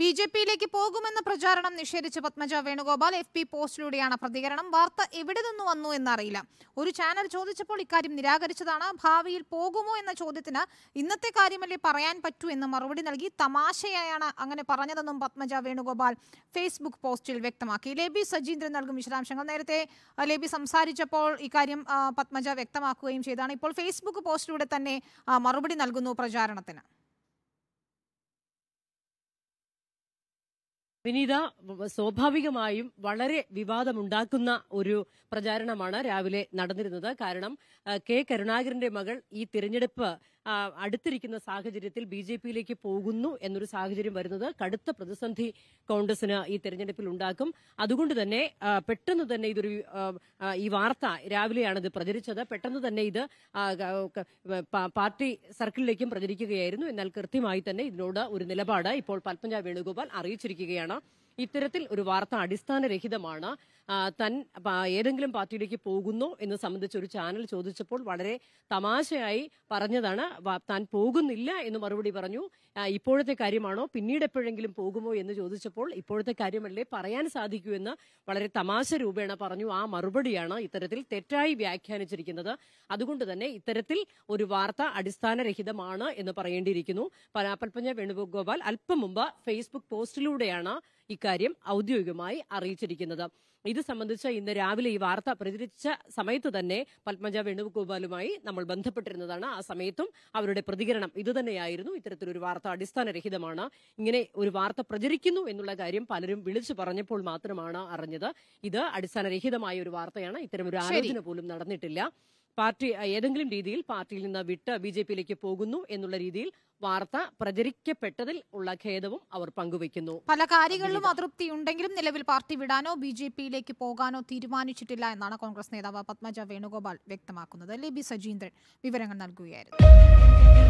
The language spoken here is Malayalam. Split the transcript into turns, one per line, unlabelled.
ബി ജെ പിയിലേക്ക് പോകുമെന്ന പ്രചാരണം നിഷേധിച്ച പത്മജ വേണുഗോപാൽ എഫ് പി പോസ്റ്റിലൂടെയാണ് പ്രതികരണം വാർത്ത എവിടെ നിന്ന് വന്നു എന്നറിയില്ല ഒരു ചാനൽ ചോദിച്ചപ്പോൾ ഇക്കാര്യം നിരാകരിച്ചതാണ് ഭാവിയിൽ പോകുമോ എന്ന ചോദ്യത്തിന് ഇന്നത്തെ കാര്യമല്ലേ പറയാൻ പറ്റൂ എന്ന് മറുപടി നൽകി തമാശയായാണ് അങ്ങനെ പറഞ്ഞതെന്നും പത്മജ വേണുഗോപാൽ ഫേസ്ബുക്ക് പോസ്റ്റിൽ വ്യക്തമാക്കി ലേബി സജീന്ദ്രൻ നൽകും വിശദാംശങ്ങൾ നേരത്തെ ലേബി സംസാരിച്ചപ്പോൾ ഇക്കാര്യം പത്മജ വ്യക്തമാക്കുകയും ചെയ്താണ് ഇപ്പോൾ ഫേസ്ബുക്ക് പോസ്റ്റിലൂടെ തന്നെ മറുപടി നൽകുന്നു പ്രചാരണത്തിന്
വിനീത സ്വാഭാവികമായും വളരെ വിവാദമുണ്ടാക്കുന്ന ഒരു പ്രചാരണമാണ് രാവിലെ നടന്നിരുന്നത് കാരണം കെ കരുണാകരന്റെ മകൾ ഈ തിരഞ്ഞെടുപ്പ് അടുത്തിരിക്കുന്ന സാഹചര്യത്തിൽ ബി ജെ പിയിലേക്ക് പോകുന്നു എന്നൊരു സാഹചര്യം വരുന്നത് കടുത്ത പ്രതിസന്ധി കോൺഗ്രസിന് ഈ തെരഞ്ഞെടുപ്പിൽ ഉണ്ടാക്കും അതുകൊണ്ട് തന്നെ പെട്ടെന്ന് തന്നെ ഇതൊരു ഈ വാർത്ത രാവിലെയാണ് ഇത് പ്രചരിച്ചത് പെട്ടെന്ന് തന്നെ ഇത് പാർട്ടി സർക്കിളിലേക്കും പ്രചരിക്കുകയായിരുന്നു എന്നാൽ കൃത്യമായി തന്നെ ഇതിനോട് ഒരു നിലപാട് ഇപ്പോൾ പത്മജ വേണുഗോപാൽ അറിയിച്ചിരിക്കുകയാണ് ഇത്തരത്തിൽ ഒരു വാർത്ത അടിസ്ഥാനരഹിതമാണ് തൻ ഏതെങ്കിലും പാർട്ടിയിലേക്ക് പോകുന്നു എന്ന് സംബന്ധിച്ച് ഒരു ചാനൽ ചോദിച്ചപ്പോൾ വളരെ തമാശയായി പറഞ്ഞതാണ് താൻ പോകുന്നില്ല എന്ന് മറുപടി പറഞ്ഞു ഇപ്പോഴത്തെ കാര്യമാണോ പിന്നീട് എപ്പോഴെങ്കിലും പോകുമോ എന്ന് ചോദിച്ചപ്പോൾ ഇപ്പോഴത്തെ കാര്യമല്ലേ പറയാൻ സാധിക്കൂ എന്ന് വളരെ തമാശ രൂപേണ പറഞ്ഞു ആ മറുപടിയാണ് ഇത്തരത്തിൽ തെറ്റായി വ്യാഖ്യാനിച്ചിരിക്കുന്നത് അതുകൊണ്ട് തന്നെ ഇത്തരത്തിൽ ഒരു വാർത്ത അടിസ്ഥാനരഹിതമാണ് എന്ന് പറയേണ്ടിയിരിക്കുന്നു പരാപ്പൽപ്പഞ്ഞ വേണുഗോപാൽ അല്പം മുമ്പ് ഫേസ്ബുക്ക് പോസ്റ്റിലൂടെയാണ് ഇക്കാര്യം ഔദ്യോഗികമായി അറിയിച്ചിരിക്കുന്നത് ഇത് സംബന്ധിച്ച് ഇന്ന് രാവിലെ ഈ വാർത്ത പ്രചരിച്ച സമയത്ത് തന്നെ പത്മജ വേണുഗോപാലുമായി നമ്മൾ ബന്ധപ്പെട്ടിരുന്നതാണ് ആ സമയത്തും അവരുടെ പ്രതികരണം ഇതുതന്നെയായിരുന്നു ഇത്തരത്തിലൊരു വാർത്ത അടിസ്ഥാനരഹിതമാണ് ഇങ്ങനെ ഒരു വാർത്ത പ്രചരിക്കുന്നു എന്നുള്ള കാര്യം പലരും വിളിച്ചു പറഞ്ഞപ്പോൾ മാത്രമാണ് അറിഞ്ഞത് ഇത് അടിസ്ഥാനരഹിതമായ ഒരു വാർത്തയാണ് ഇത്തരം ഒരു ആലോചന പോലും നടന്നിട്ടില്ല പാർട്ടി ഏതെങ്കിലും രീതിയിൽ പാർട്ടിയിൽ നിന്ന് വിട്ട് ബി ജെ പിയിലേക്ക് പോകുന്നു എന്നുള്ള രീതിയിൽ വാർത്ത പ്രചരിക്കപ്പെട്ടതിൽ ഉള്ള ഖേദവും അവർ പങ്കുവയ്ക്കുന്നു പല കാര്യങ്ങളിലും
അതൃപ്തി ഉണ്ടെങ്കിലും നിലവിൽ പാർട്ടി വിടാനോ ബി ജെ പിയിലേക്ക് പോകാനോ തീരുമാനിച്ചിട്ടില്ല എന്നാണ് കോൺഗ്രസ് നേതാവ് പത്മജ വേണുഗോപാൽ വ്യക്തമാക്കുന്നത് ലിബി സജീന്ദ്രൻ വിവരങ്ങൾ നൽകുകയായിരുന്നു